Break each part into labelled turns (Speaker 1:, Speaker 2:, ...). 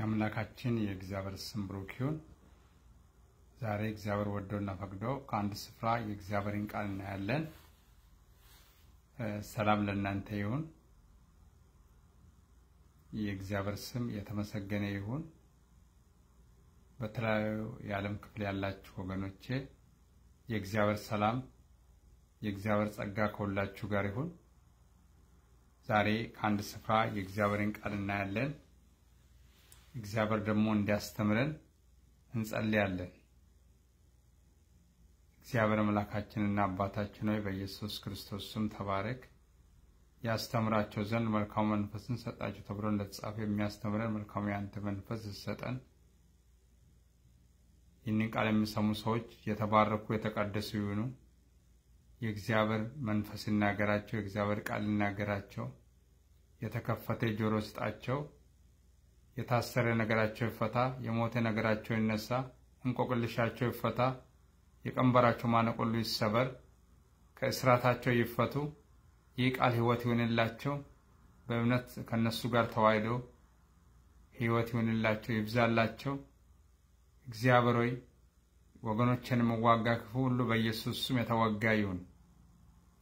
Speaker 1: የአምላካችን የእግዚአብሔር ስም ብሩክ ይሁን። ዛሬ እግዚአብሔር ወዶና ፈቅዶ ከአንድ ስፍራ የእግዚአብሔርን ቃል እናያለን። ሰላም ለእናንተ ይሁን። የእግዚአብሔር ስም የተመሰገነ ይሁን። በተለያዩ የዓለም ክፍል ያላችሁ ወገኖቼ የእግዚአብሔር ሰላም፣ የእግዚአብሔር ጸጋ ከሁላችሁ ጋር ይሁን። ዛሬ ከአንድ ስፍራ የእግዚአብሔርን ቃል እናያለን። እግዚአብሔር ደግሞ እንዲያስተምረን እንጸልያለን። እግዚአብሔር አምላካችንና አባታችን ሆይ በኢየሱስ ክርስቶስ ስም ተባረክ። ያስተምራቸው ዘንድ መልካሙ መንፈስን ሰጣቸው ተብሎ እንደተጻፈ የሚያስተምረን መልካሙ የአንተ መንፈስ ይሰጠን። ይህንን ቃል የሚሰሙ ሰዎች የተባረኩ የተቀደሱ ይሁኑ። የእግዚአብሔር መንፈስ ይናገራቸው፣ የእግዚአብሔር ቃል ይናገራቸው። የተከፈተ ጆሮ ስጣቸው። የታሰረ ነገራቸው ይፈታ፣ የሞተ ነገራቸው ይነሳ፣ እንቆቅልሻቸው ይፈታ፣ የቀንበራቸው ማነቆሉ ይሰበር፣ ከእስራታቸው ይፈቱ። ይህ ቃል ሕይወት ይሁንላቸው። በእምነት ከነሱ ጋር ተዋህዶ ሕይወት ይሁንላቸው፣ ይብዛላቸው። እግዚአብሔር ሆይ ወገኖችን የምዋጋ ክፉ ሁሉ በኢየሱስ ስም የተወጋ ይሁን፣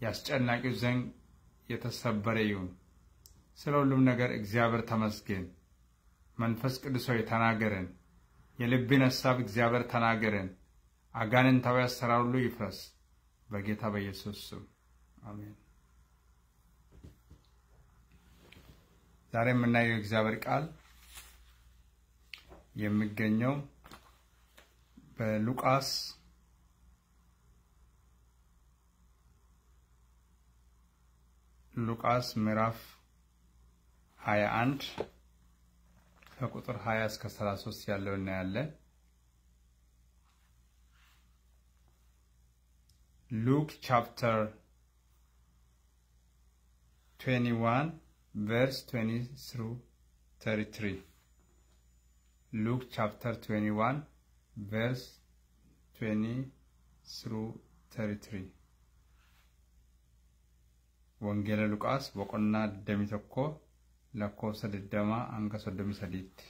Speaker 1: የአስጨናቂው ዘንግ የተሰበረ ይሁን። ስለ ሁሉም ነገር እግዚአብሔር ተመስገን። መንፈስ ቅዱስ ሆይ ተናገረን። የልብን ሐሳብ እግዚአብሔር ተናገረን። አጋንንታዊ አሰራር ሁሉ ይፍረስ በጌታ በኢየሱስ ስም አሜን። ዛሬ የምናየው የእግዚአብሔር ቃል የሚገኘው በሉቃስ ሉቃስ ምዕራፍ 21 ከቁጥር 20 እስከ 33 ያለው እናያለን። ሉክ ቻፕተር 21 ቨርስ 20 ስሩ 33 ሉክ ቻፕተር 21 ቨርስ 20 ስሩ 33 ወንጌለ ሉቃስ ወቆና ደሚተኮ lakkoofsa 20 hanga 33tti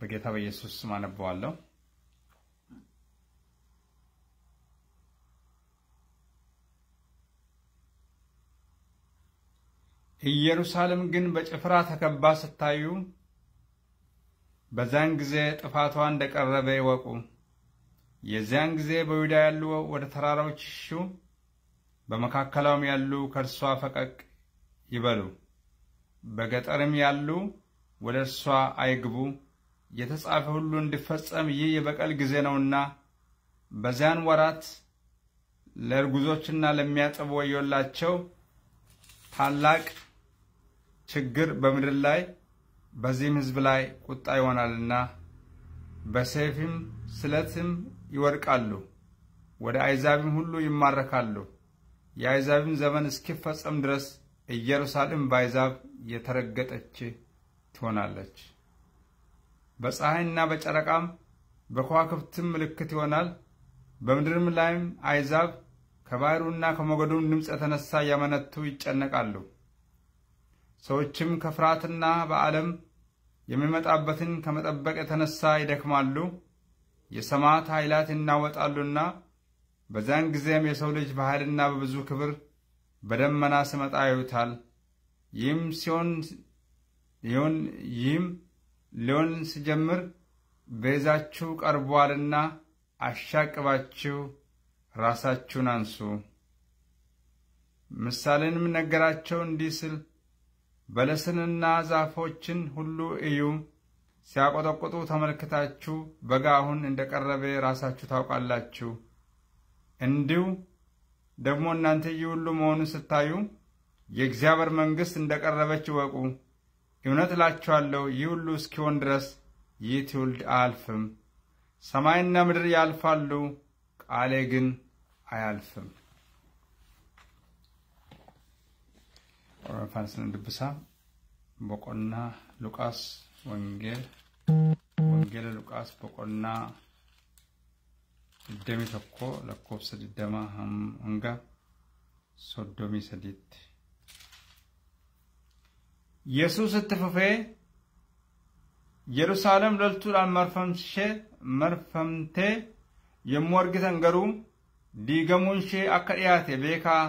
Speaker 1: በጌታ በኢየሱስ ስም አነበዋለሁ። ኢየሩሳሌም ግን በጭፍራ ተከባ ስታዩ በዚያን ጊዜ ጥፋቷ እንደቀረበ ይወቁ። የዚያን ጊዜ በይሁዳ ያሉ ወደ ተራራዎች ይሽሹ፣ በመካከሏም ያሉ ከእርሷ ፈቀቅ ይበሉ። በገጠርም ያሉ ወደ እርሷ አይግቡ፣ የተጻፈ ሁሉ እንዲፈጸም ይህ የበቀል ጊዜ ነውና። በዚያን ወራት ለእርጉዞችና ለሚያጠቡ ወዮላቸው። ታላቅ ችግር በምድር ላይ በዚህም ሕዝብ ላይ ቁጣ ይሆናልና በሰይፍም ስለትም ይወድቃሉ። ወደ አይዛብም ሁሉ ይማረካሉ። የአይዛብም ዘመን እስኪፈጸም ድረስ ኢየሩሳሌም ባይዛብ የተረገጠች ትሆናለች። በፀሐይና በጨረቃም በከዋክብትም ምልክት ይሆናል። በምድርም ላይም አይዛብ ከባሕሩና ከሞገዱም ድምፅ የተነሳ እያመነቱ ይጨነቃሉ። ሰዎችም ከፍርሃትና በዓለም የሚመጣበትን ከመጠበቅ የተነሳ ይደክማሉ። የሰማዕት ኃይላት ይናወጣሉና በዚያን ጊዜም የሰው ልጅ በኃይልና በብዙ ክብር በደመና ስመጣ ያዩታል። ይህም ሲሆን ይህም ሊሆን ስጀምር ቤዛችሁ ቀርቧልና አሻቅባችሁ ራሳችሁን አንሱ። ምሳሌንም ነገራቸው እንዲህ ስል በለስንና ዛፎችን ሁሉ እዩ፣ ሲያቆጠቁጡ ተመልክታችሁ በጋ አሁን እንደቀረበ ራሳችሁ ታውቃላችሁ። እንዲሁ ደግሞ እናንተ ይህ ሁሉ መሆኑን ስታዩ የእግዚአብሔር መንግሥት እንደቀረበች እወቁ። እውነት እላችኋለሁ ይህ ሁሉ እስኪሆን ድረስ ይህ ትውልድ አያልፍም። ሰማይና ምድር ያልፋሉ፣ ቃሌ ግን አያልፍም። ኦሮፋንስን ድብሳ ቦቆና ሉቃስ ወንጌል ወንጌል ሉቃስ ቦቆና digdamii tokko lakkoofsa digdama hanga soddomii sadiitti. Yesuus itti fufee Yerusaalem loltuudhaan marfamtee yommuu argitan garuu diigamuun ishee akka dhiyaate beekaa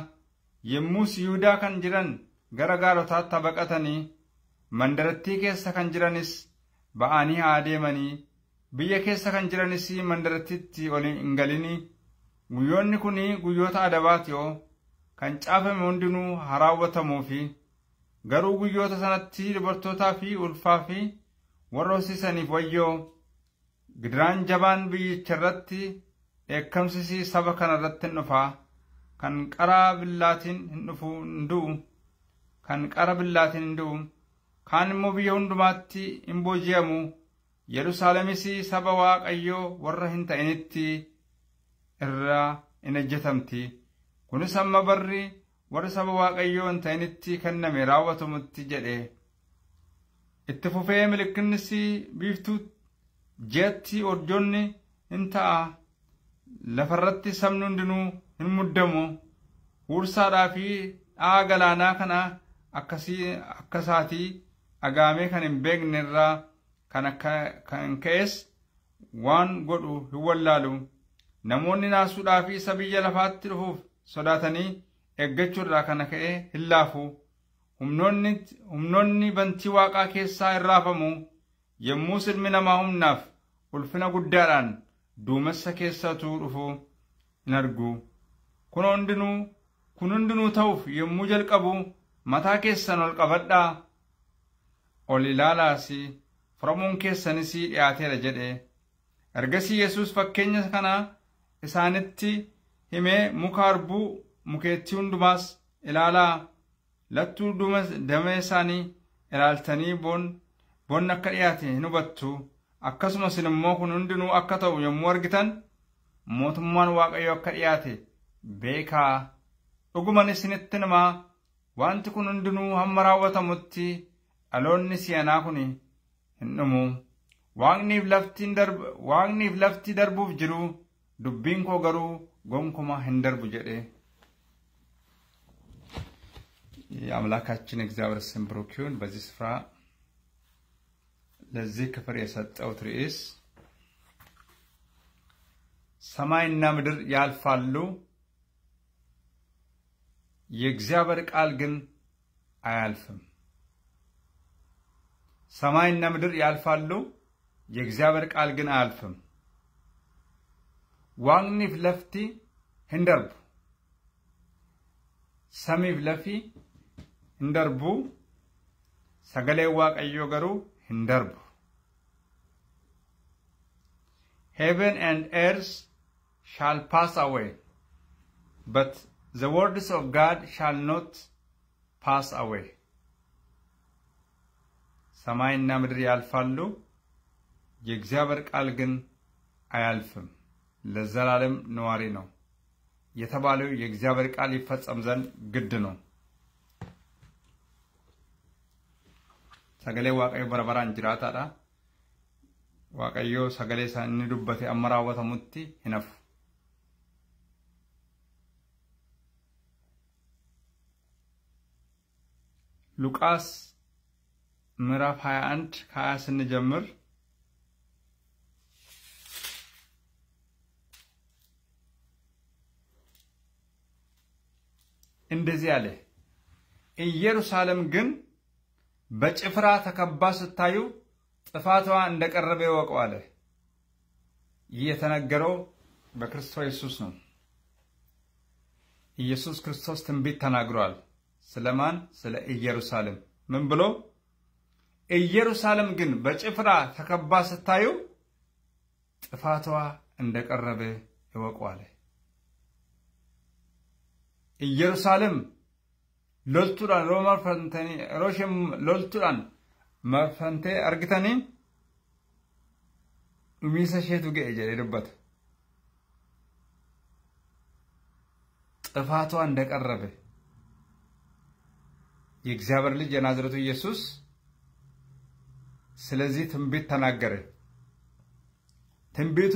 Speaker 1: yommus Yihudaa kan jiran gara gaarotaatti baqatanii mandarattii keessa kan jiranis ba'anii haa deemanii biyya keessa kan jiranis mandarattitti ol hin guyyoonni kun guyyoota adabaati kan caafame hundinuu haa raawwatamuufi garuu guyyoota sanatti dubartootaa fi ulfaafi warra hosiisaniif wayyoo gidiraan jabaan biyyicharratti dheekkamsisi saba kanarratti hin dhufaa kan qara billaatiin hin dhufu hin du'u kan qara billaatiin hin du'u kaan immoo biyya hundumaatti hin booji'amu Yerusaalemis saba Waaqayyoo warra hin ta'initti irraa in ejjetamti. Kunis amma barri warra saba Waaqayyoo hin ta'initti kenname raawwatamutti jedhe. Itti fufee milikinnis biiftuu ji'atti orjoonni hin ta'a. Lafarratti sabni hundinuu hin muddamu. Huursaadhaa fi dha'a galaanaa kana akkasaatii agaamee kan hin beekne irraa. kan ka'ees waan godhu hin wallaalu namoonni naasuudhaafi sabiyya isa biyya lafaatti dhufuuf sodaatanii irraa kana ka'ee hin laafu humnoonni bantii waaqaa keessaa hin raafamu yommuu silmi namaa humnaaf ulfina guddaadhaan duumessa keessatu dhufu hin argu kun hundinuu ta'uuf yommuu jalqabu mataa keessan ol qabadhaa ol ilaalaas. faramuun keessanis sii jedhe ergasii yesus fakkeenya kana isaanitti himee muka harbuu mukeetii hundumaas ilaalaa lattuu damee isaanii ilaaltanii boon akka dhiyaate hin hubattu akkasumas immoo kun hundinuu akka ta'u yommuu argitan mootummaan waaqayyo akka dhiyaate beekaa dhuguman isinitti namaa wanti kun hundinuu hamma raawwatamutti dhaloonni siyanaa kun hin dhumu waaqniif lafti darbuuf jiru dubbiin koo garuu gonkuma hin darbu jedhe የአምላካችን እግዚአብሔር ስም ብሩክ በዚህ ስፍራ ለዚህ ክፍል የሰጠሁት ርዕስ ሰማይና ምድር ያልፋሉ፣ የእግዚአብሔር ቃል ግን አያልፍም። ሰማይና ምድር ያልፋሉ፣ የእግዚአብሔር ቃል ግን አያልፍም። ዋንኒፍ ለፍቲ ህንደርቡ ሰሚፍ ለፊ ህንደርቡ ሰገሌ ዋቀዮ ገሩ ህንደርቡ ሄቨን ኤንድ ኤርስ ሻል ፓስ አዌ በት ዘ ወርድስ ኦፍ ጋድ ሻል ኖት ፓስ አዌ ሰማይና ምድር ያልፋሉ፣ የእግዚአብሔር ቃል ግን አያልፍም፣ ለዘላለም ነዋሪ ነው የተባለው የእግዚአብሔር ቃል ይፈጸም ዘንድ ግድ ነው። ሰገሌ ዋቀዮ በረበራ እንጅራታዳ ዋቀዮ ሰገሌ ሳንዱበት አመራወተ ሙቲ ይነፉ ሉቃስ ምዕራፍ 21 ከ20 ስንጀምር እንደዚህ አለ። ኢየሩሳሌም ግን በጭፍራ ተከባ ስታዩ ጥፋቷ እንደቀረበ ይወቁ አለ። ይህ የተነገረው በክርስቶስ ኢየሱስ ነው። ኢየሱስ ክርስቶስ ትንቢት ተናግሯል። ስለማን? ስለ ኢየሩሳሌም ምን ብሎ ኢየሩሳሌም ግን በጭፍራ ተከባ ስታዩ ጥፋቷ እንደቀረበ እወቁ አለ። ኢየሩሳሌም ሎልቱዳን ሮማ ፈንተኒ ሮሽም ሎልቱዳን መፈንቴ አርግተኒ dhumiisa isheetu ga'e jedhee dubbata. ጥፋቷ እንደቀረበ የእግዚአብሔር ልጅ የናዝረቱ ኢየሱስ ስለዚህ ትንቢት ተናገረ። ትንቢቱ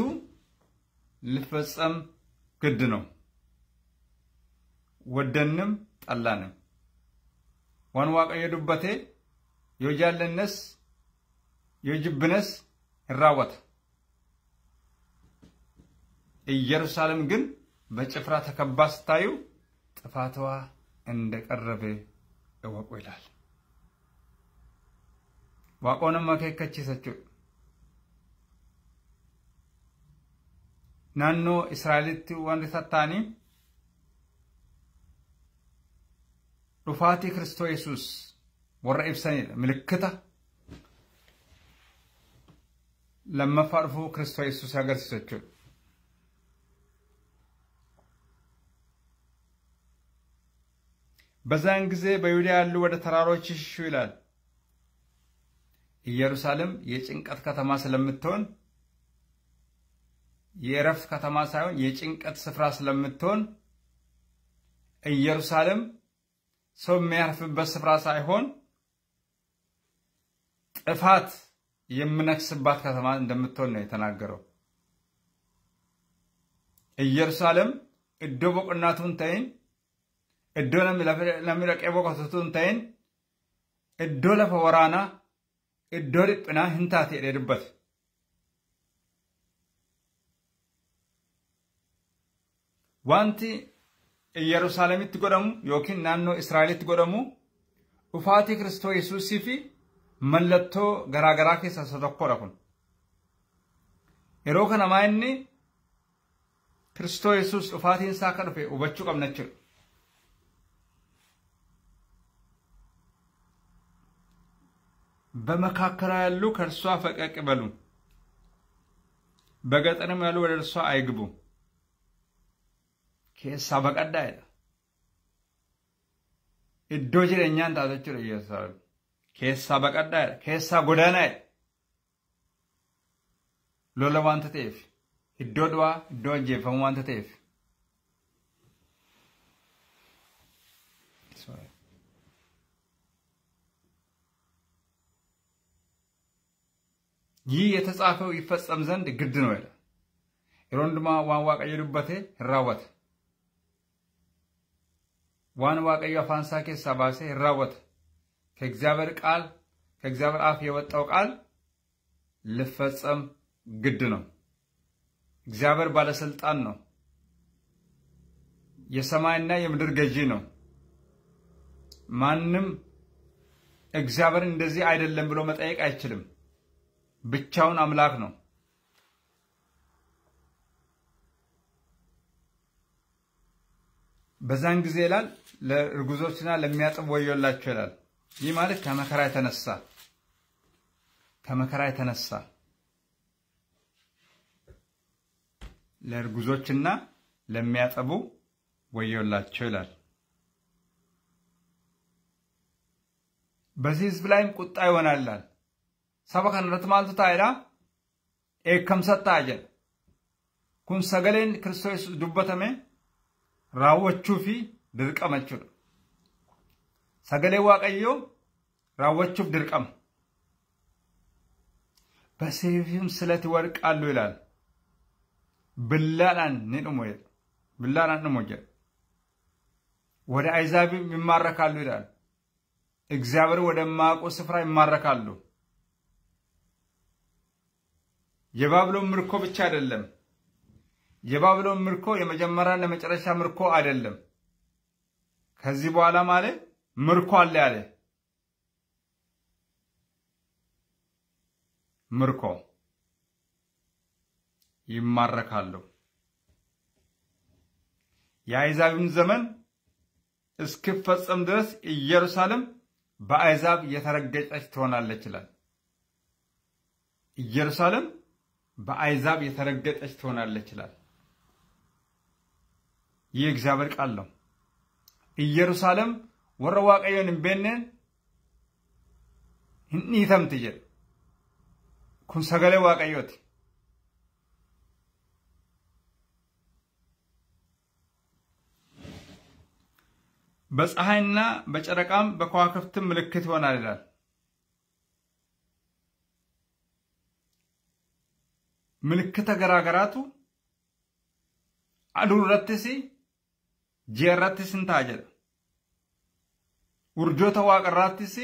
Speaker 1: ልፈጸም ግድ ነው። ወደንም ጠላንም ዋን ዋቀየ ዱበቴ የጅብነስ ዮጅብነስ ይራወት ኢየሩሳሌም ግን በጭፍራ ተከባ ስታዩ ጥፋትዋ እንደቀረበ እወቁ ይላል። Waaqoo nama akeekkachiisa jechuudha. Naannoo Israa'elitti warri tattaanii dhufaatii Kiristoo yesus warra ibsanidha. Milikkita lammaffaa dhufuu Kiristoo Yesuus agarsiisa jechuudha. በዛን ጊዜ በይሁዳ ያሉ ወደ ተራሮች ይሽሹ ይላል። ኢየሩሳሌም የጭንቀት ከተማ ስለምትሆን የእረፍት ከተማ ሳይሆን የጭንቀት ስፍራ ስለምትሆን ኢየሩሳሌም ሰው የሚያርፍበት ስፍራ ሳይሆን ጥፋት የምነክስባት ከተማ እንደምትሆን ነው የተናገረው። ኢየሩሳሌም እዶ በቁናቱን ተይን እዶ ለሚረቄ ቦቀቱቱን ተይን እዶ ለፈ ወራና iddoo dhiphinaa hin taate taateedha dubbate. Wanti Yerusaalemitti godhamu yookiin naannoo Israa'elitti godhamu dhufaatii Kiristoo Yesuusii fi mallattoo garaagaraa keessaa isa tokkodha kun. Yeroo kana maa inni Kiristoo Yesuus dhufaatiin isaa akka dhufe hubachuu qabna jechuudha. በመካከላ ያሉ ከእርሷ ፈቀቅ በሉ፣ በገጠርም ያሉ ወደ እርሷ አይግቡ። ኬሳ በቀዳ ይለ እዶ ጅረኛን ታቶች እየሳሉ ኬሳ በቀዳ ይለ ኬሳ ጎዳና ይለ ሎለ ዋንተ ጤፍ እዶ ድዋ እዶ እንጀፈሙ ዋንተ ጤፍ ይህ የተጻፈው ይፈጸም ዘንድ ግድ ነው ይላል። የሮን ድማ ዋን waaqayዮ dubbate hin ዋን waaqayዮ አፋንሳ ኬሳ ባሰ ከእግዚአብሔር ቃል ከእግዚአብሔር አፍ የወጣው ቃል ልፈጸም ግድ ነው። እግዚአብሔር ባለስልጣን ነው። የሰማይና የምድር ገዢ ነው። ማንም እግዚአብሔር እንደዚህ አይደለም ብሎ መጠየቅ አይችልም። ብቻውን አምላክ ነው። በዛን ጊዜ ይላል ለእርጉዞችና ለሚያጥብ ወዮላቸው ይላል። ይህ ማለት ከመከራ የተነሳ ከመከራ የተነሳ ለእርጉዞችና ለሚያጠቡ ወዮላቸው ይላል። በዚህ ህዝብ ላይም ቁጣ ይሆናል saba kanarratti maaltu taa'edha? Eekkamsa ta'a jedha. Kun sagaleen kiristoos dubbatame raawwachuu fi dirqama jechuudha. Sagalee Waaqayyoo raawwachuuf dirqama. Baseefim silati warqaallu ilaala. Billaadhaan ni dhumu jedha. Billaadhaan dhumu jedha. Wada ወደ አይዛብ ይማረካሉ ይላል። እግዚአብሔር ወደማያውቁ ስፍራ ይማረካሉ። የባብሎን ምርኮ ብቻ አይደለም። የባብሎን ምርኮ የመጀመሪያና የመጨረሻ ምርኮ አይደለም። ከዚህ በኋላ ማለት ምርኮ አለ ያለ ምርኮ ይማረካሉ። የአሕዛብም ዘመን እስክፈጸም ድረስ ኢየሩሳሌም በአሕዛብ የተረገጨች ትሆናለች ይላል። ኢየሩሳሌም በአይዛብ የተረገጠች ትሆናለች ይላል። ይህ እግዚአብሔር ቃል ነው። ኢየሩሳሌም ወረ ዋቀዮን ቤንን ሂኒተምት ጀ ኩን ሰገሌ ዋቀዮት በፀሐይና በጨረቃም በከዋክብትም ምልክት ይሆናል ይላል። Milkita garaagaraatu aduu irrattis ji'a irrattis hin ta'a jedha. Urjoota waaqa irrattis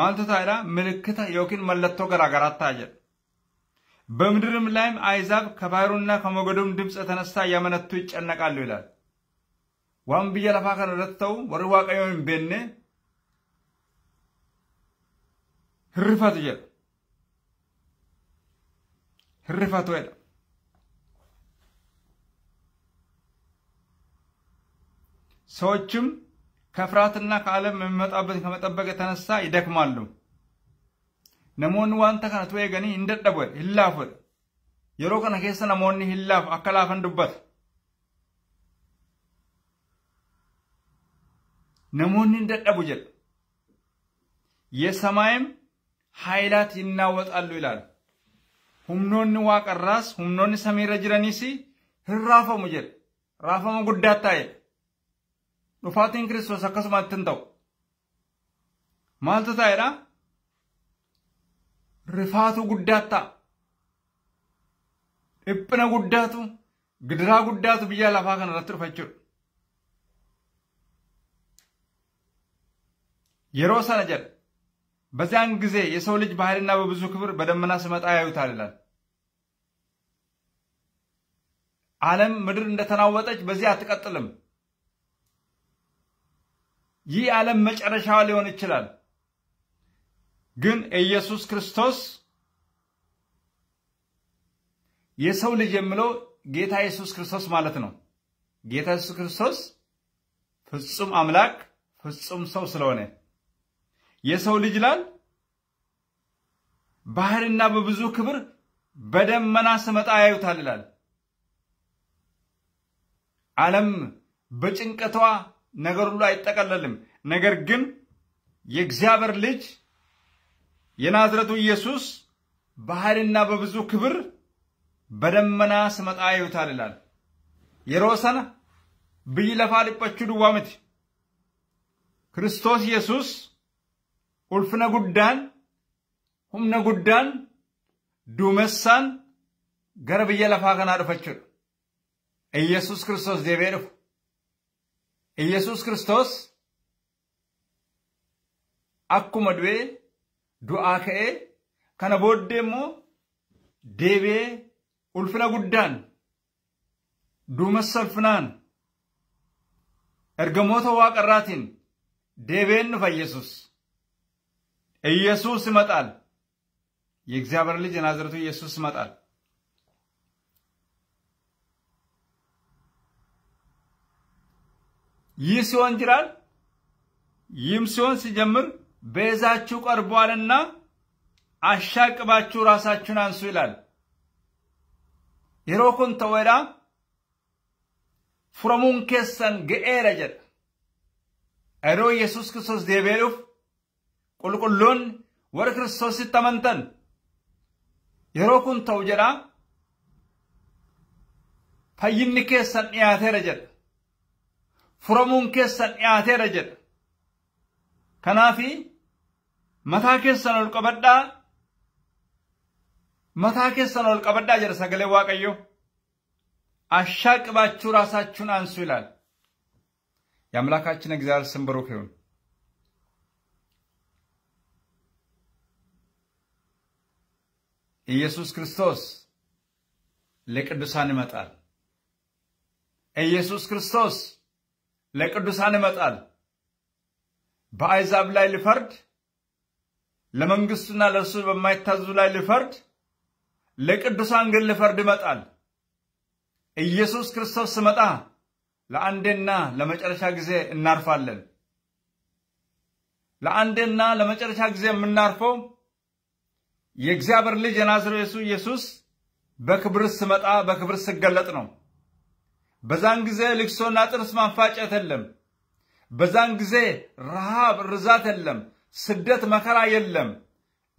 Speaker 1: maaltu taa'edha? Milkita yookiin mallattoo garaagaraatu ta'a jedha. በምድርም ላይም አይዛብ ከባሕሩና ከሞገዱም ድምፅ የተነሳ እያመነቱ ይጨነቃሉ ይላል። ዋን ብየ ለፋ ከነረት ተው ወሪ ዋቀዮ ቤኔ ህርፈት ጀር Refatoera. ሰዎችም ከፍርሃትና ከዓለም የሚመጣበት ከመጠበቅ የተነሳ ይደክማሉ። ነሞን ዋንተ ተካና ቱኤ ገኒ እንደደበ ሂላፈ የሮ ከነ ኬሰ ነሞን ሂላፍ አከላፈን ነሞን እንደደቡ ጀል የሰማይም ኃይላት ይናወጣሉ ይላል። humnoonni waaqarraas humnoonni samiirra jiranis hin raafamu jedhe raafama guddaa taa'e dhufaatiin kiristoos akkasumatti hin ta'u maaltu taa'edha rifaatu guddaa ta'a dhiphina guddaatu gidiraa guddaatu biyya lafaa kana irratti dhufa jechuudha. Yeroo sana jedha በዚያን ጊዜ የሰው ልጅ በኃይልና በብዙ ክብር በደመና ሲመጣ ያዩታል ይላል። ዓለም ምድር እንደተናወጠች በዚህ አትቀጥልም። ይህ ዓለም መጨረሻዋ ሊሆን ይችላል። ግን ኢየሱስ ክርስቶስ የሰው ልጅ የምለው ጌታ ኢየሱስ ክርስቶስ ማለት ነው። ጌታ ኢየሱስ ክርስቶስ ፍጹም አምላክ ፍጹም ሰው ስለሆነ የሰው ልጅ ላል ባህርና በብዙ ክብር በደመና ስመጣ ያዩታል ይላል። ዓለም በጭንቀቷ ነገር ሁሉ አይጠቀለልም። ነገር ግን የእግዚአብሔር ልጅ የናዝረቱ ኢየሱስ ባህርና በብዙ ክብር በደመና ስመጣ ያዩታል ይላል። የሮሰነ ብይ ለፋ ልጳችሁ ድዋምት ክርስቶስ ኢየሱስ ulfna guddaan humna guddaan duumessaan gara biyya lafaa kanaa dhufachuudha. Iyyasuus Kiristoos deebi'ee dhufu. Iyyasuus Kiristoos akkuma du'ee du'aa ka'ee kana booddee immoo deebi'ee ulfina guddaan duumessa ulfinaan ergamoota waaqarraatiin deebi'een dhufa Iyyasuus. ኢየሱስ ይመጣል። የእግዚአብሔር ልጅ የናዝረቱ ኢየሱስ ይመጣል። ይህ ሲሆን ይችላል። ይህም ሲሆን ሲጀምር ቤዛችሁ ቀርቧልና አሻቅባችሁ ራሳችሁን አንሱ ይላል። የሮኩን ተወዳ ፍሮሙን ኬሰን ግኤረጀድ ኤሮ ኢየሱስ ክርስቶስ ዴቤሉፍ qulqulluun warra kiristoositti amantan yeroo kun ta'u jedhaa fayyinni keessan dhiyaateera jedha furamuun keessan dhiyaateera jedha kanaafi mataa keessan ol qabadhaa mataa keessan ol qabadhaa jedha sagalee waaqayyo አሻቅባችሁ ራሳችሁን አንሱ ይላል። የአምላካችን እግዚአብሔር ስም ብሩክ ይሁን። ኢየሱስ ክርስቶስ ለቅዱሳን ይመጣል። ኢየሱስ ክርስቶስ ለቅዱሳን ይመጣል። በአሕዛብ ላይ ሊፈርድ፣ ለመንግስቱና ለእርሱ በማይታዙ ላይ ሊፈርድ፣ ለቅዱሳን ግን ሊፈርድ ይመጣል። ኢየሱስ ክርስቶስ ስመጣ ለአንዴና ለመጨረሻ ጊዜ እናርፋለን። ለአንዴና ለመጨረሻ ጊዜ የምናርፈው የእግዚአብሔር ልጅ የናዝሬቱ ኢየሱስ በክብር ስመጣ በክብር ስገለጥ ነው። በዛን ጊዜ ልቅሶና ጥርስ ማንፋጨት የለም። በዛን ጊዜ ረሃብ፣ ርዛት የለም። ስደት፣ መከራ የለም።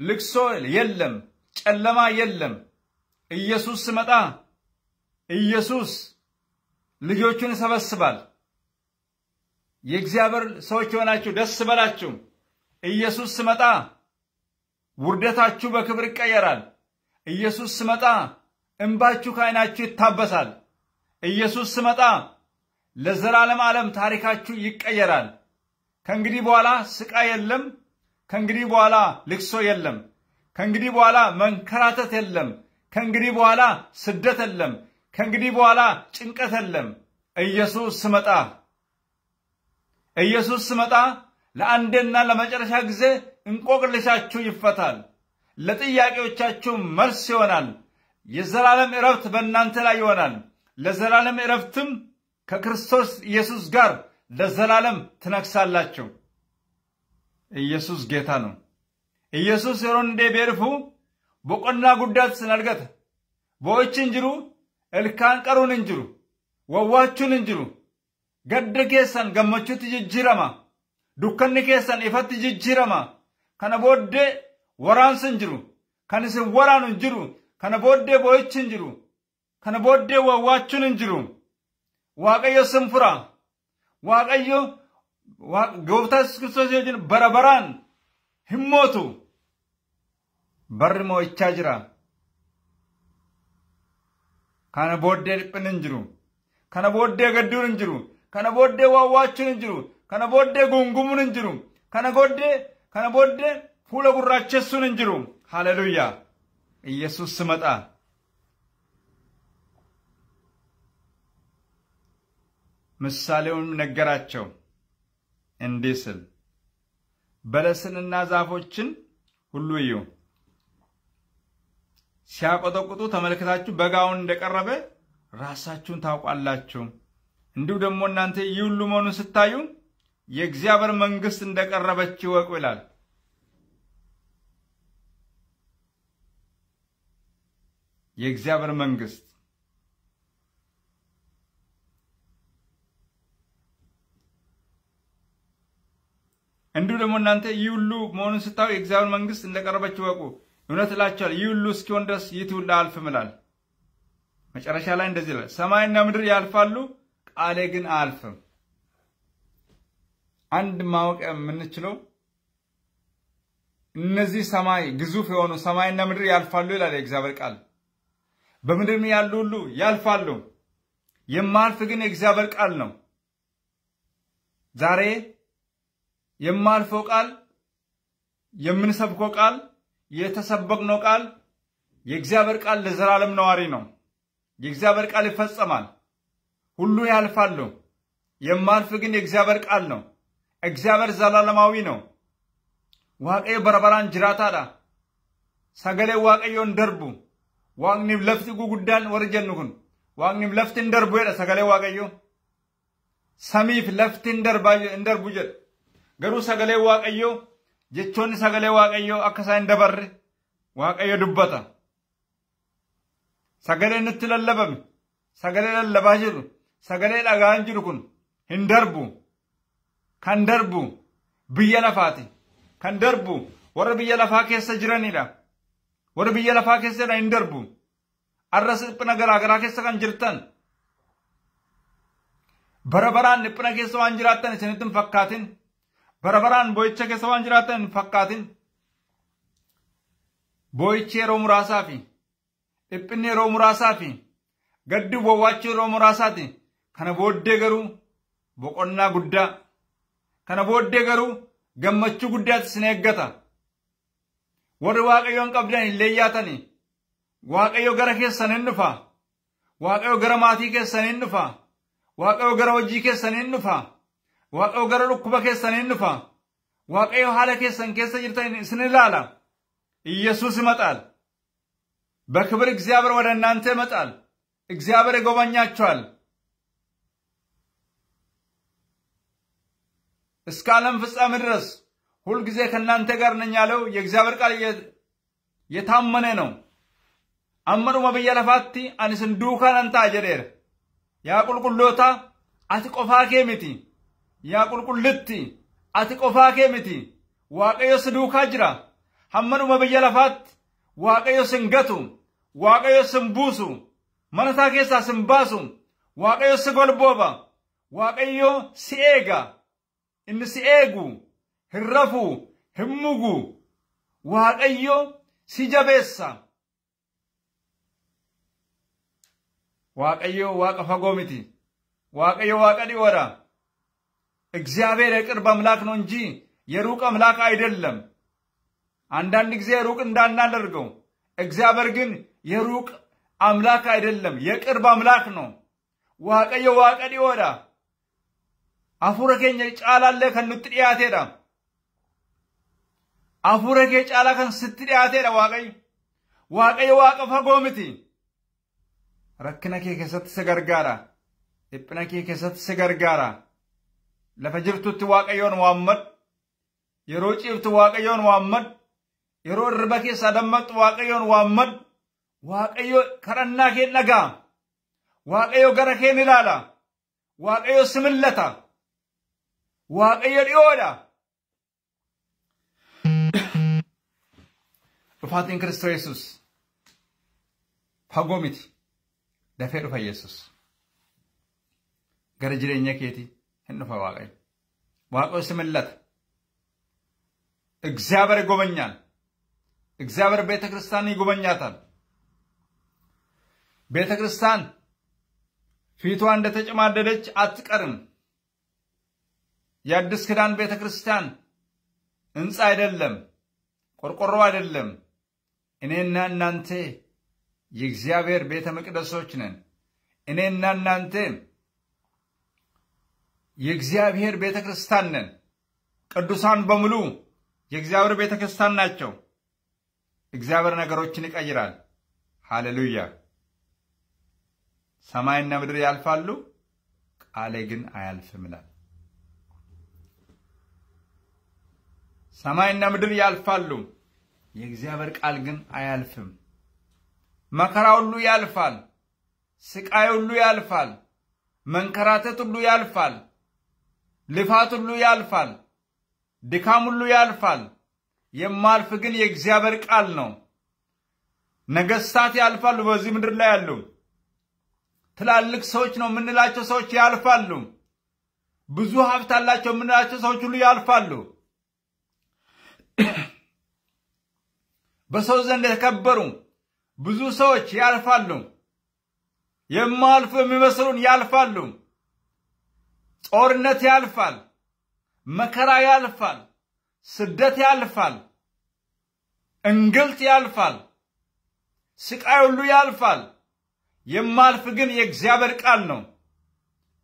Speaker 1: ልቅሶ የለም። ጨለማ የለም። ኢየሱስ ስመጣ ኢየሱስ ልጆቹን ይሰበስባል። የእግዚአብሔር ሰዎች የሆናችሁ ደስ በላችሁ። ኢየሱስ ስመጣ ውርደታችሁ በክብር ይቀየራል። ኢየሱስ ስመጣ እምባችሁ ከዓይናችሁ ይታበሳል። ኢየሱስ ስመጣ ለዘላለም ዓለም ታሪካችሁ ይቀየራል። ከእንግዲህ በኋላ ስቃይ የለም። ከእንግዲህ በኋላ ልቅሶ የለም። ከእንግዲህ በኋላ መንከራተት የለም። ከእንግዲህ በኋላ ስደት የለም። ከእንግዲህ በኋላ ጭንቀት የለም። ኢየሱስ ስመጣ ኢየሱስ ስመጣ ለአንዴና ለመጨረሻ ጊዜ እንቆቅልሻችሁ ይፈታል፣ ለጥያቄዎቻችሁ መልስ ይሆናል። የዘላለም እረፍት በእናንተ ላይ ይሆናል። ለዘላለም ዕረፍትም ከክርስቶስ ኢየሱስ ጋር ለዘላለም ትነግሳላችሁ። ኢየሱስ ጌታ ነው። ኢየሱስ እንዴ ቤርፉ በቆና ጉዳት ስነርገተ ቦዎች እንጅሩ እልካን ቀሩን እንጅሩ ወዋችሁን እንጅሩ ገድ ኬሰን ገመቹት ጅጅረማ ዱከን ኬሰን ኢፈት ጅጅረማ kana booddee waraansa hin jiru kan isin waraanu hin jiru kana booddee boo'ichi hin jiru kana booddee wawwaachuun hin jiru waaqayyo sin fura waaqayyo gooftaa kiristoos yoo barabaraan hin mootu barri moo'ichaa jira kana booddee dhiphinni hin jiru kana booddee gadduun hin jiru kana booddee wawwaachuun hin jiru kana booddee gungumun hin jiru kana booddee kana booddee fuula gurraachessuun hin jiru haleluyaa iyyasuus simaxa ምሳሌውን ነገራቸው እንዲህ ስል በለስንና ዛፎችን ሁሉ እዩ ሲያቆጠቁጡ ተመልክታችሁ በጋውን እንደቀረበ ራሳችሁን ታውቋላችሁ እንዲሁ ደግሞ እናንተ ይህ ሁሉ መሆኑን ስታዩ የእግዚአብሔር መንግስት እንደቀረበች ይወቁ ይላል። የእግዚአብሔር መንግስት እንዲሁ ደግሞ እናንተ ይህ ሁሉ መሆኑን ስታዩ የእግዚአብሔር መንግስት እንደቀረበች ይወቁ። እውነት እላችኋል ይህ ሁሉ እስኪሆን ድረስ ይህ ትውልድ አያልፍም ይላል። መጨረሻ ላይ እንደዚህ ይላል፣ ሰማይና ምድር ያልፋሉ፣ ቃሌ ግን አያልፍም። አንድ ማወቅ የምንችለው እነዚህ ሰማይ ግዙፍ የሆኑ ሰማይና ምድር ያልፋሉ ይላል የእግዚአብሔር ቃል። በምድርም ያሉ ሁሉ ያልፋሉ፣ የማልፍ ግን የእግዚአብሔር ቃል ነው። ዛሬ የማልፈው ቃል፣ የምንሰብከው ቃል፣ የተሰበክነው ቃል የእግዚአብሔር ቃል ለዘላለም ነዋሪ ነው። የእግዚአብሔር ቃል ይፈጸማል። ሁሉ ያልፋሉ፣ የማልፍ ግን የእግዚአብሔር ቃል ነው። እግዚአብሔር ዘላለማዊ ነው። ዋቀዮ በረበራን ጅራታዳ ሰገሌ ዋቀዮን ደርቡ ዋቅኒም ለፍቲ ጉጉዳን ወርጀኑ ኩን ዋቅኒም ለፍቲ እንደርቡ የደ ሰገሌ ዋቀዮ samiif lafti hin darbu jedha garuu sagalee waaqayyoo jechoonni sagalee waaqayyoo akka isaan hin dabarre waaqayyo dubbata sagalee nutti lallabame sagalee lallabaa jiru sagalee dhagaan jiru kun hin darbu kan darbu biyya lafaati. Kan darbu warra biyya lafaa keessa jiranidha. Warra biyya lafaa keessa hin darbu. Arras dhiphina garaa keessa kan jirtan. Bara baraan dhiphina keessa waan jiraattan isinitti hin fakkaatin. Bara baraan boo'icha keessa waan jiraattan hin fakkaatin. Boo'ichi yeroo muraasaa fi dhiphinni yeroo muraasaa fi gaddi wawwaachuu yeroo muraasaati. Kana booddee garuu boqonnaa guddaa. Kana booddee garuu gammachuu guddaatti isin eeggata. Warri waaqayyoon qabdan illee yaatanii waaqayyo gara keessan hin dhufa. Waaqayyo gara maatii keessan hin dhufa. Waaqayyo gara hojii keessan hin dhufa. Waaqayyo gara dhukkuba keessan hin dhufa. Waaqayyo haala keessan keessa jirtan isin ilaala. Iyesuus ይመጣል። በክብር እግዚአብሔር ወደ እናንተ ይመጣል። እግዚአብሔር ይጎበኛችኋል። እስከ ዓለም ፍጻሜ ድረስ ሁልጊዜ ከእናንተ ጋር ነኝ ያለው የእግዚአብሔር ቃል የታመነ ነው። አመኑ መብያለፋቲ አንስን ዱካን አንተ አጀዴር ያቁልቁሎታ አትቆፋ ኬምቲ ያቁልቁልቲ አትቆፋ ኬምቲ ዋቀዮ ስዱካ ጅራ አመኑ መብያለፋት ዋቀዮ ስንገቱ ዋቀዮ ስንቡሱ መነታ ኬሳ ስንባሱ ዋቀዮ ስጎልቦባ ዋቀዮ ሲኤጋ እንስኤጉ ህረፉ ህሙጉ ዋቀዮ ሲጀበሳ ዋቀዮ ዋቀ ፈጎሚቲ ዋቀዮ ዋቀዲ ወራ እግዚአብሔር የቅርብ አምላክ ነው እንጂ የሩቅ አምላክ አይደለም። አንዳንድ ጊዜ ሩቅ እንዳናደርገው እግዚአብሔር ግን የሩቅ አምላክ አይደለም፣ የቅርብ አምላክ ነው። ዋቀዮ ዋቀዲ ወራ afura keenya caalaallee kan nutti dhiyaatedha. Hafuura kee caalaa kan sitti dhiyaatedha Waaqayyo. Waaqayyo Waaqa fagoo miti. Rakkina kee keessatti si gargaara. Dhiphina kee keessatti si gargaara. Lafa jirtutti Waaqayyoon waammad. Yeroo ciiftu Waaqayyoon waammad. Yeroo irriba keessaa dammaqxu Waaqayyoon waammad. Waaqayyo kadhannaa kee dhagaa. Waaqayyo gara kee ni ilaala. Waaqayyo si millata. waaqayyo dhi'oodha. Dhufaatiin Kiristoos Yesuus fagoo miti dafee dhufa Yesuus. Gara jireenya keetii hin dhufa waaqayyo. Waaqayyo si millata. እግዚአብሔር ይጎበኛል። እግዚአብሔር ቤተ ክርስቲያንን ይጎበኛታል። ቤተ ክርስቲያን ፊቷ እንደተጨማደደች አትቀርም። የአዲስ ክዳን ቤተ ክርስቲያን ህንፃ አይደለም፣ ቆርቆሮ አይደለም። እኔና እናንተ የእግዚአብሔር ቤተ መቅደሶች ነን። እኔና እናንተ የእግዚአብሔር ቤተ ክርስቲያን ነን። ቅዱሳን በሙሉ የእግዚአብሔር ቤተ ክርስቲያን ናቸው። እግዚአብሔር ነገሮችን ይቀይራል። ሃሌሉያ። ሰማይና ምድር ያልፋሉ፣ ቃሌ ግን አያልፍም ይላል። ሰማይና ምድር ያልፋሉ፣ የእግዚአብሔር ቃል ግን አያልፍም። መከራ ሁሉ ያልፋል፣ ስቃይ ሁሉ ያልፋል፣ መንከራተት ሁሉ ያልፋል፣ ልፋት ሁሉ ያልፋል፣ ድካም ሁሉ ያልፋል። የማልፍ ግን የእግዚአብሔር ቃል ነው። ነገስታት ያልፋሉ፣ በዚህ ምድር ላይ ያሉ ትላልቅ ሰዎች ነው የምንላቸው ሰዎች ያልፋሉ። ብዙ ሀብት አላቸው የምንላቸው ሰዎች ሁሉ ያልፋሉ። በሰው ዘንድ የተከበሩ ብዙ ሰዎች ያልፋሉ። የማልፉ የሚመስሉን ያልፋሉ። ጦርነት ያልፋል። መከራ ያልፋል። ስደት ያልፋል። እንግልት ያልፋል። ስቃይ ሁሉ ያልፋል። የማልፍ ግን የእግዚአብሔር ቃል ነው።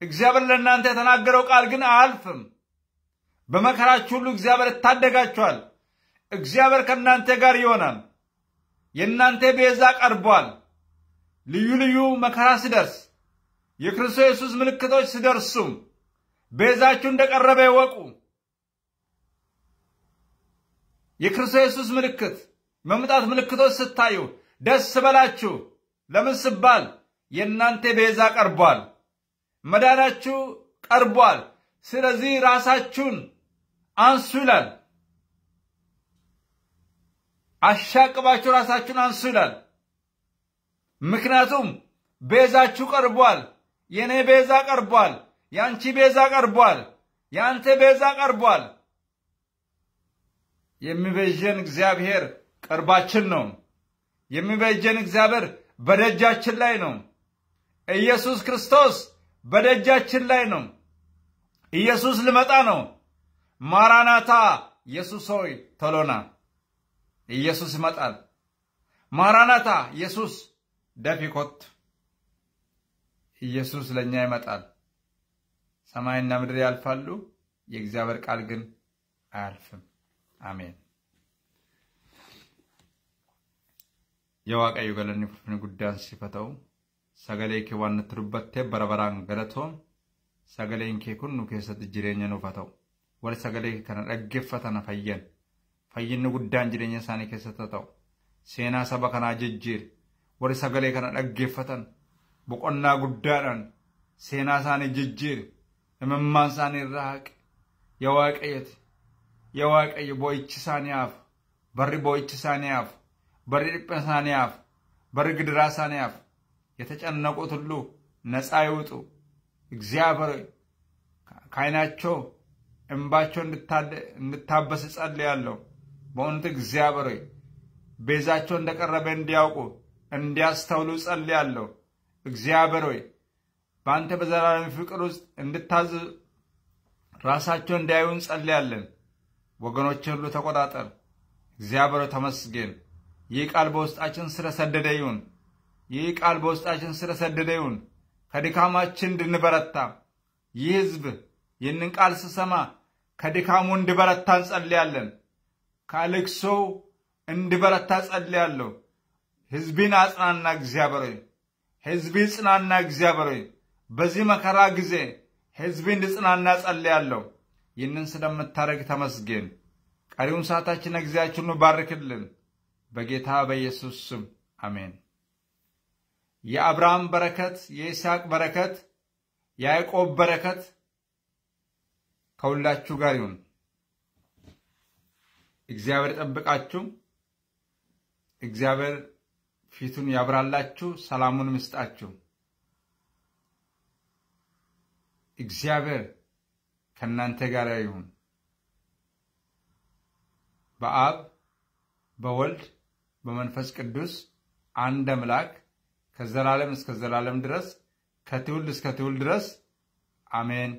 Speaker 1: እግዚአብሔር ለእናንተ የተናገረው ቃል ግን አያልፍም። በመከራችሁ ሁሉ እግዚአብሔር ይታደጋችኋል። እግዚአብሔር ከእናንተ ጋር ይሆናል። የእናንተ ቤዛ ቀርቧል። ልዩ ልዩ መከራ ሲደርስ የክርስቶስ ኢየሱስ ምልክቶች ሲደርሱም ቤዛችሁ እንደቀረበ ይወቁ። የክርስቶስ ኢየሱስ ምልክት መምጣት ምልክቶች ስታዩ ደስ በላችሁ። ለምን ስባል የእናንተ ቤዛ ቀርቧል፣ መዳናችሁ ቀርቧል። ስለዚህ ራሳችሁን አንሱ ይላል። አሻቅባችሁ ራሳችሁን አንሱ ይላል። ምክንያቱም ቤዛችሁ ቀርቧል። የእኔ ቤዛ ቀርቧል። ያንቺ ቤዛ ቀርቧል። የአንተ ቤዛ ቀርቧል። የሚበጀን እግዚአብሔር ቅርባችን ነው። የሚበጀን እግዚአብሔር በደጃችን ላይ ነው። ኢየሱስ ክርስቶስ በደጃችን ላይ ነው። ኢየሱስ ልመጣ ነው። ማራናታ ኢየሱስ ሆይ ቶሎና ኢየሱስ ይመጣል። ማራናታ ኢየሱስ ደፊ ኢየሱስ ለእኛ ይመጣል። ሰማይና ምድር ያልፋሉ፣ የእግዚአብሔር ቃል ግን አያልፍም። አሜን። የዋቀዩ ገለኒ ፉፍን ጉዳን ሲፈተው ሰገሌ ኬዋን ትሩበቴ በረበራን ገለቶ ሰገሌን ኬ ኩኑ ኬሰት ጅሬኛ ኑፈተው ወል ሰገሌ ከነ ደገፈተነ ፈየን fayyinni guddaan jireenya isaanii keessatti ta'u seenaa saba kanaa jejjeere warri sagalee kana dhaggeeffatan boqonnaa guddaadhaan seenaa isaanii jejjeere namummaan isaanii irraa haqe yaa waaqayyati yaa waaqayyo boo'ichi isaanii haaf barri boo'ichi isaanii haaf barri dhiphina isaanii haaf barri gidiraa isaanii haaf የተጨነቁት ሁሉ ነፃ ይውጡ። እግዚአብሔር ከዓይናቸው እንባቸው እንድታበስ ጸልያለሁ። በእውነት እግዚአብሔር ሆይ ቤዛቸው እንደቀረበ እንዲያውቁ እንዲያስተውሉ ጸልያለሁ። እግዚአብሔር ሆይ በአንተ በዘላለም ፍቅር ውስጥ እንድታዝ ራሳቸው እንዲያዩ እንጸልያለን። ወገኖችን ሁሉ ተቆጣጠር። እግዚአብሔር ተመስገን። ይህ ቃል በውስጣችን ስለሰደደ ይሁን። ይህ ቃል በውስጣችን ስለሰደደ ይሁን። ከድካማችን እንድንበረታ ይህ ሕዝብ ይህንን ቃል ስሰማ ከድካሙ እንድበረታ እንጸልያለን። ካለቅሶ እንድበረታ ጸልያለሁ። ሕዝቤን አጽናና እግዚአብሔር ሕዝቤ ጽናና እግዚአብሔር በዚህ መከራ ጊዜ ሕዝቤ እንድጽናና ጸልያለሁ። ይህንን ስለምታደረግ ተመስገን። ቀሪውን ሰዓታችን እግዚአችን ባርክልን፣ በጌታ በኢየሱስ ስም አሜን። የአብርሃም በረከት፣ የይስሐቅ በረከት፣ የያዕቆብ በረከት ከሁላችሁ ጋር ይሁን። እግዚአብሔር ጠብቃችሁ፣ እግዚአብሔር ፊቱን ያብራላችሁ፣ ሰላሙን ምስጣችሁ። እግዚአብሔር ከእናንተ ጋር ይሁን። በአብ በወልድ በመንፈስ ቅዱስ አንድ አምላክ ከዘላለም እስከ ዘላለም ድረስ ከትውልድ እስከ ትውልድ ድረስ አሜን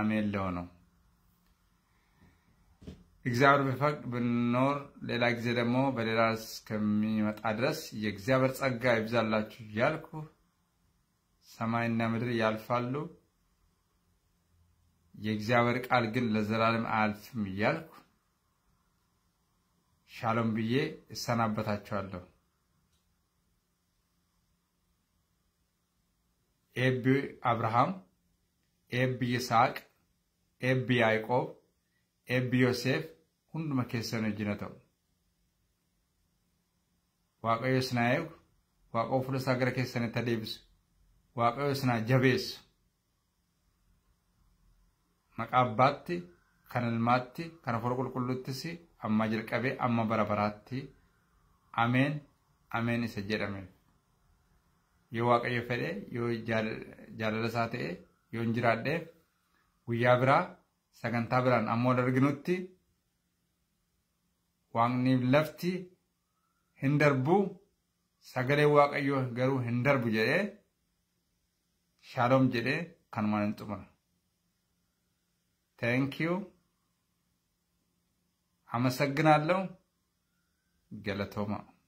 Speaker 1: አሜን ለሆነው እግዚአብሔር ቢፈቅድ ብንኖር ሌላ ጊዜ ደግሞ በሌላ እስከሚመጣ ድረስ የእግዚአብሔር ጸጋ ይብዛላችሁ እያልኩ ሰማይና ምድር ያልፋሉ፣ የእግዚአብሔር ቃል ግን ለዘላለም አያልፍም እያልኩ ሻሎም ብዬ እሰናበታችኋለሁ። ኤብ አብርሃም፣ ኤብ ይስሐቅ፣ ኤብ ያዕቆብ eebbi Yoseef hunduma keessan wajjin haa ta'u. Waaqayyo sinaa eegu, Waaqoo fuula isaa gara keessanitti adeemsu, waaqayyoo Waaqayyo sinaa jabeessu. Maqaa abbaatti, kan ilmaatti, kan afur qulqulluuttis amma jalqabee amma bara baraatti ameen ameen isa jedhameen. Yoo Waaqayyo fedhe, yoo jaalala isaa ta'e, yoo hin jiraadheef guyyaa biraa sagantaa biraan ammoo darginutti waaqni lafti hin darbu sagalee waaqayyoo garuu hin darbu jedhee shaaloom jedhee kanumaan hin xumura. Thank you. አመሰግናለሁ። Galatoomaa.